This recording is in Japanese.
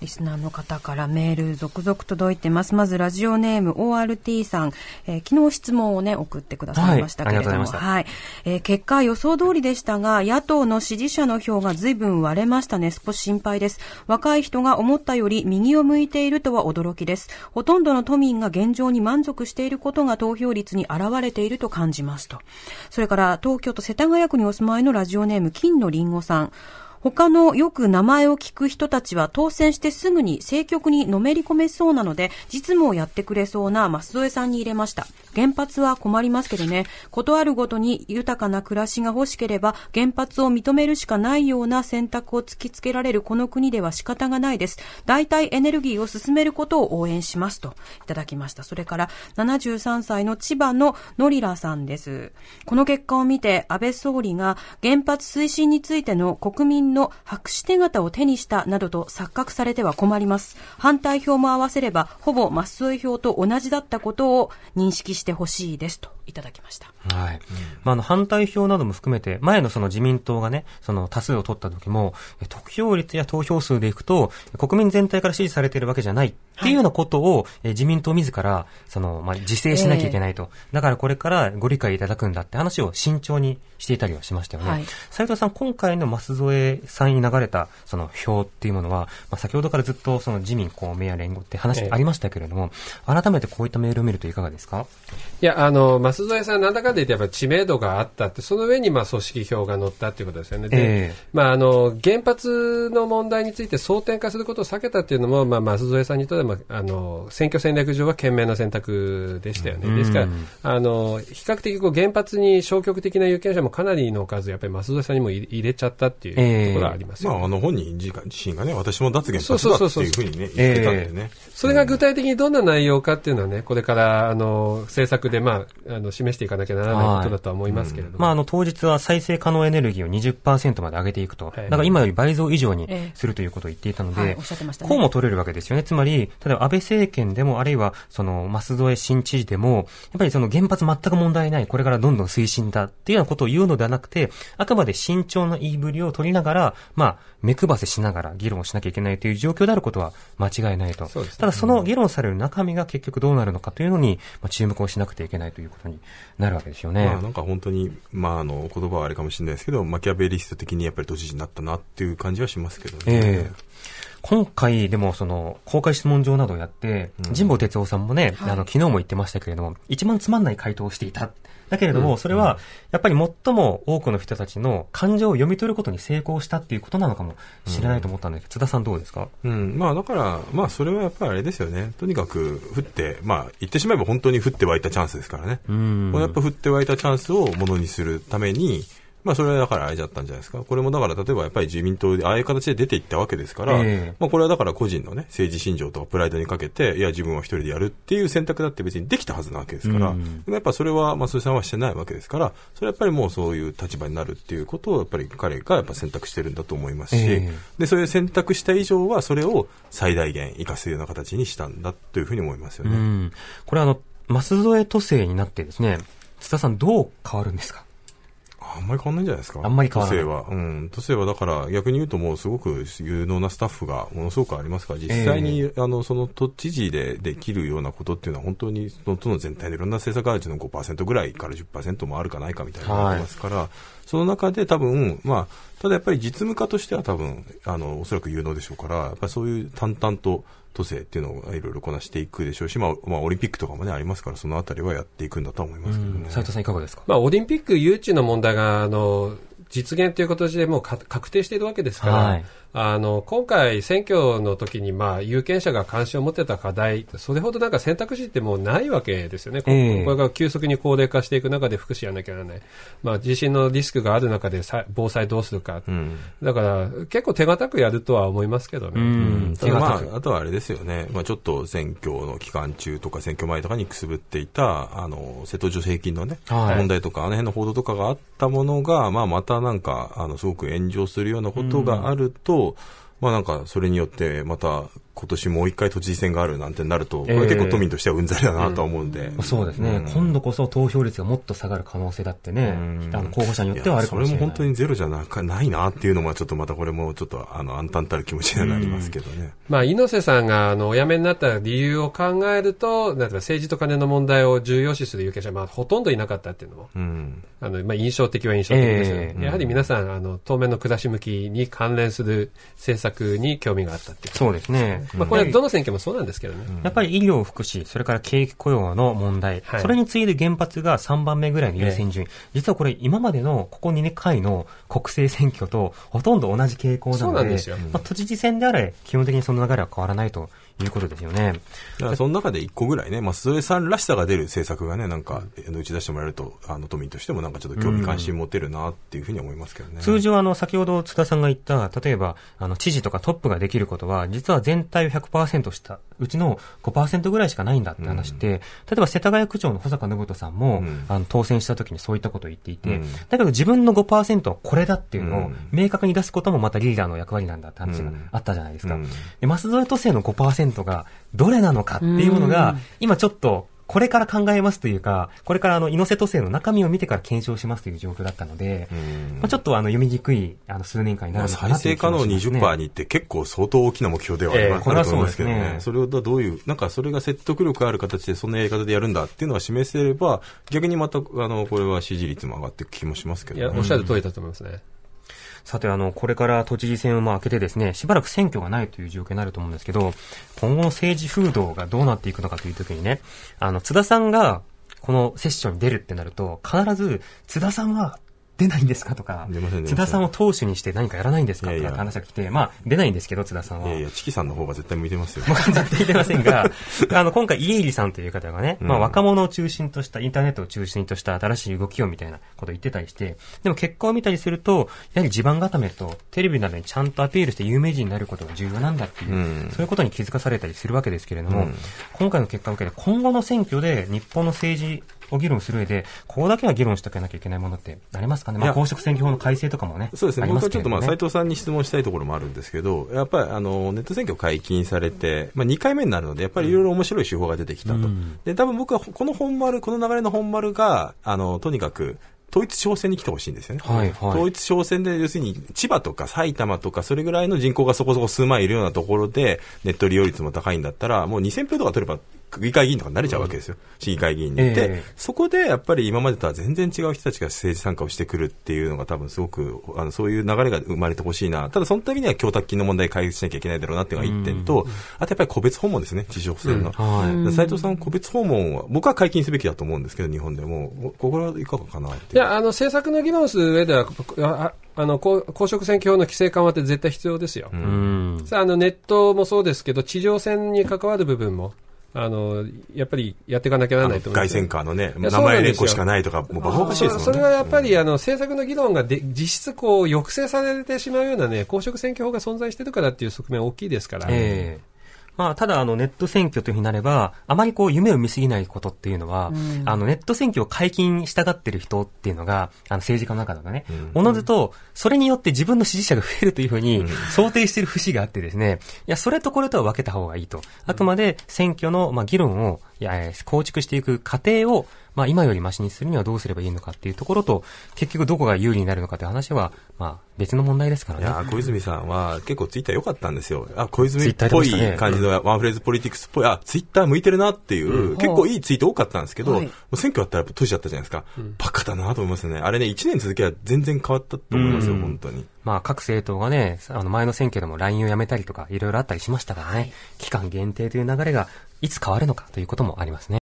リスナーの方からメール続々届いてます。まずラジオネーム ORT さん、えー、昨日質問をね、送ってくださいましたけれども、はい、はい、えー、結果予想通りでしたが、野党の支持者の票が随分割れましたね。少し心配です。若い人が思ったより右を向いているとは驚きです。ほとんどの都民が現状に満足していることが投票率に表れていると感じますと。それから東京都世田谷区にお住まいのラジオネーム金のりんごさん。他のよく名前を聞く人たちは当選してすぐに政局にのめり込めそうなので、実務をやってくれそうな舛添さんに入れました。原発は困りますけどね、ことあるごとに豊かな暮らしが欲しければ原発を認めるしかないような選択を突きつけられるこの国では仕方がないです。代替エネルギーを進めることを応援しますといただきました。それから73歳の千葉のノリラさんです。この結果を見て安倍総理が原発推進についての国民人の白紙手形を手にしたなどと錯覚されては困ります。反対票も合わせれば、ほぼ末スオ票と同じだったことを認識してほしいですといただきました。はい。まあ、あの、反対票なども含めて、前のその自民党がね、その多数を取った時も、得票率や投票数でいくと、国民全体から支持されているわけじゃないっていうようなことを、はい、え自民党自ら、その、まあ、自制しなきゃいけないと、えー、だからこれからご理解いただくんだって話を慎重にしていたりはしましたよね。はい、斉藤さん、今回の舛添さんに流れた、その票っていうものは、まあ、先ほどからずっと、その自民、公明や連合って話ありましたけれども、えー、改めてこういったメールを見るといかがですかいや、あの、舛添さん、なんだかで言えば知名度があったって、その上にまあ組織票が乗ったっていうことですよね。で、えー、まあ、あの原発の問題について争点化することを避けたっていうのも、まあ、舛添さんにとっては、あの選挙戦略上は賢明な選択でしたよね。ですから、あの比較的こう原発に消極的な有権者もかなりの数、やっぱり舛添さんにも入れちゃったっていうところはあります、ねえー、まあ、あの本人自身がね、私も脱原発だっていうふうにね、言ってたんでね。それが具体的にどんな内容かっていうのはね、これからあの政策で、まあ、あの示していかなきゃなならないことだとは思いますけれども。まあ、あの、当日は再生可能エネルギーを20%まで上げていくと。だから今より倍増以上にするということを言っていたので、こうも取れるわけですよね。つまり、例えば安倍政権でも、あるいは、その、舛添新知事でも、やっぱりその原発全く問題ない、これからどんどん推進だっていうようなことを言うのではなくて、あくまで慎重な言いぶりを取りながら、まあ、目配せしながら議論をしなきゃいけないという状況であることは間違いないと。ね、ただその議論される中身が結局どうなるのかというのに、まあ、注目をしなくてはいけないということになるわけですよね。まあ、なんか本当に、まあ、あの、言葉はあれかもしれないですけど、マキャベリスト的にやっぱり都知事になったなっていう感じはしますけどね。えー今回でもその公開質問状などをやって、神保哲夫さんもね、あの昨日も言ってましたけれども、一番つまんない回答をしていた。だけれども、それは、やっぱり最も多くの人たちの感情を読み取ることに成功したっていうことなのかもしれないと思ったんですけど、津田さんどうですかうん、まあだから、まあそれはやっぱりあれですよね。とにかく、降って、まあ言ってしまえば本当に降って湧いたチャンスですからね。うん。やっぱ降って湧いたチャンスをものにするために、まあ、それはだからあれだったんじゃないですか。これもだから、例えばやっぱり自民党で、ああいう形で出ていったわけですから、まあ、これはだから個人のね、政治信条とかプライドにかけて、いや、自分は一人でやるっていう選択だって別にできたはずなわけですから、うん、やっぱそれは松井さんはしてないわけですから、それはやっぱりもうそういう立場になるっていうことを、やっぱり彼がやっぱ選択してるんだと思いますし、で、そういう選択した以上は、それを最大限生かすような形にしたんだというふうに思いますよね。これあの、舛添都政になってですね、津田さんどう変わるんですかあんまり変わんないんじゃないですか。あんまり変わらない。都政は。うん。都政はだから逆に言うともうすごく有能なスタッフがものすごくありますから、実際に、えー、あの、その都知事でできるようなことっていうのは本当にその都の全体のいろんな政策がるうちの5%ぐらいから10%もあるかないかみたいなのがありますから、はいその中で多分、まあ、ただやっぱり実務家としては多分、あの、おそらく有能でしょうから、やっぱりそういう淡々と都政っていうのをいろいろこなしていくでしょうし、まあ、まあ、オリンピックとかもね、ありますから、そのあたりはやっていくんだと思いますけどね。斉藤さんいかがですかまあ、オリンピック誘致の問題が、あの、実現という形でもう確定しているわけですから、はい、あの、今回選挙の時に、まあ、有権者が関心を持ってた課題、それほどなんか選択肢ってもうないわけですよね。これから急速に高齢化していく中で福祉やらなきゃならない。まあ、地震のリスクがある中でさ防災どうするか。うん、だから、結構手堅くやるとは思いますけどね。うん、まあ、あとはあれですよね。まあ、ちょっと選挙の期間中とか選挙前とかにくすぶっていた、あの、瀬戸助成金のね、はい、問題とか、あの辺の報道とかがあったものが、まあ、またなんか、あの、すごく炎上するようなことがあると、まあなんかそれによってまた今年もう一回都知事選があるなんてなると、これ結構都民としてはうんざりだなとは思うんで、えーうん、そうですね、うん、今度こそ投票率がもっと下がる可能性だってね、うん、あの候補者によってはあるかもしれないそれも本当にゼロじゃなかないなっていうのは、ちょっとまたこれもちょっとあの暗淡たる気持ちになりますけどね、まあ、猪瀬さんがあのお辞めになった理由を考えると、例えば政治と金の問題を重要視する有権者、まあ、ほとんどいなかったっていうのも、あのまあ、印象的は印象的ですよね、えー、やはり皆さんあの、当面の暮らし向きに関連する政策に興味があったっていう、ね、そうですね。まあ、これ、どの選挙もそうなんですけどね。やっぱり医療、福祉、それから景気雇用の問題、はい、それに次いで原発が3番目ぐらいの優先順位。実はこれ、今までのここ2年回の国政選挙とほとんど同じ傾向なので、まあ、都知事選であれ、基本的にその流れは変わらないということですよね。だからその中で一個ぐらいね、舛添さんらしさが出る政策がね、なんか、打ち出してもらえると、あの、都民としてもなんかちょっと興味関心持てるなっていうふうに思いますけどね。通常、あの、先ほど津田さんが言った、例えば、あの、知事とかトップができることは、実は全体を100%した、うちの5%ぐらいしかないんだって話しうん、例えば世田谷区長の保坂信人さんも、うん、あの、当選した時にそういったことを言っていて、うん、だけど自分の5%はこれだっていうのを明確に出すこともまたリーダーの役割なんだって話があったじゃないですか。で、舛添都政の5% 1 0がどれなのかっていうものが、今ちょっとこれから考えますというか、これからあの、猪瀬都政の中身を見てから検証しますという状況だったので、まあ、ちょっとあの、読みにくい、あの、数年間になるのかな、ね、再生可能20%にって結構相当大きな目標ではあります、えと思いますけどね。そねそれをどういう、なんかそれが説得力ある形でそんなやり方でやるんだっていうのは示せれば、逆にまた、あの、これは支持率も上がっていく気もしますけど、ね、おっしゃる通りだと思いますね。うんさて、あの、これから都知事選をまあ開けてですね、しばらく選挙がないという状況になると思うんですけど、今後の政治風土がどうなっていくのかというときにね、あの、津田さんが、このセッションに出るってなると、必ず、津田さんは、出ないんですかとか、津田さんを投手にして何かやらないんですかとかって話が来て、まあ、出ないんですけど、津田さんは。いやいや、チキさんの方が絶対向いてますよ。ま絶対いてませんが、あの、今回、家入さんという方がね、まあ、若者を中心とした、インターネットを中心とした新しい動きをみたいなことを言ってたりして、でも結果を見たりすると、やはり地盤固めと、テレビなどにちゃんとアピールして有名人になることが重要なんだっていう、そういうことに気づかされたりするわけですけれども、今回の結果を受けて、今後の選挙で日本の政治を議論する上で、ここだけは議論しておかなきゃいけないものってありますかね、まあ、公職選挙法の改正とかもね、そうですね、僕はちょっと、まあ、斉藤さんに質問したいところもあるんですけど、やっぱりあのネット選挙解禁されて、まあ、2回目になるので、やっぱりいろいろ面白い手法が出てきたと、うん、で多分僕はこの本丸、この流れの本丸が、あのとにかく統一地方選に来てほしいんですよね。はいはい、統一地方選で、要するに千葉とか埼玉とか、それぐらいの人口がそこそこ数万いるようなところで、ネット利用率も高いんだったら、もう2000票とか取れば区議会議員とかになれちゃうわけですよ、市議会議員に。で、そこでやっぱり今までとは全然違う人たちが政治参加をしてくるっていうのが、多分すごくあのそういう流れが生まれてほしいな、ただそのためには供託金の問題解決しなきゃいけないだろうなっていうのが一点と、あとやっぱり個別訪問ですね、地上補の。斎、うん、はい、藤さん、個別訪問は、僕は解禁すべきだと思うんですけど、日本でも、ここはいかがかなっていやあの政策の議論する上では、ああの公職選挙法の規制緩和って絶対必要ですよ、うん、あのネットもそうですけど、地上戦に関わる部分も、あのやっぱりやっていかなきゃならないと思います外線カーのね、名前連呼しかないとか、もうバカバしいですもんね。それはやっぱり、あの政策の議論がで実質こう抑制されてしまうようなね、公職選挙法が存在してるからっていう側面大きいですから。えーまあ、ただ、あの、ネット選挙というふうになれば、あまりこう、夢を見すぎないことっていうのは、うん、あの、ネット選挙を解禁したがってる人っていうのが、あの、政治家の中だかね、お、の、ずと、それによって自分の支持者が増えるというふうに、想定している節があってですね、いや、それとこれとは分けた方がいいと。あくまで、選挙の、まあ、議論を、いや、構築していく過程を、まあ今よりマシにするにはどうすればいいのかっていうところと、結局どこが有利になるのかって話は、まあ別の問題ですからね。いや、小泉さんは結構ツイッター良かったんですよ。あ、小泉っぽい感じのワンフレーズポリティクスっぽい、あ、ツイッター向いてるなっていう、結構いいツイート多かったんですけど、もう選挙あったら閉じちゃったじゃないですか。うん、バカだなと思いますね。あれね、1年続けば全然変わったと思いますよ、うん、本当に。まあ各政党がね、あの前の選挙でも LINE をやめたりとかいろいろあったりしましたからね、はい、期間限定という流れがいつ変わるのかということもありますね。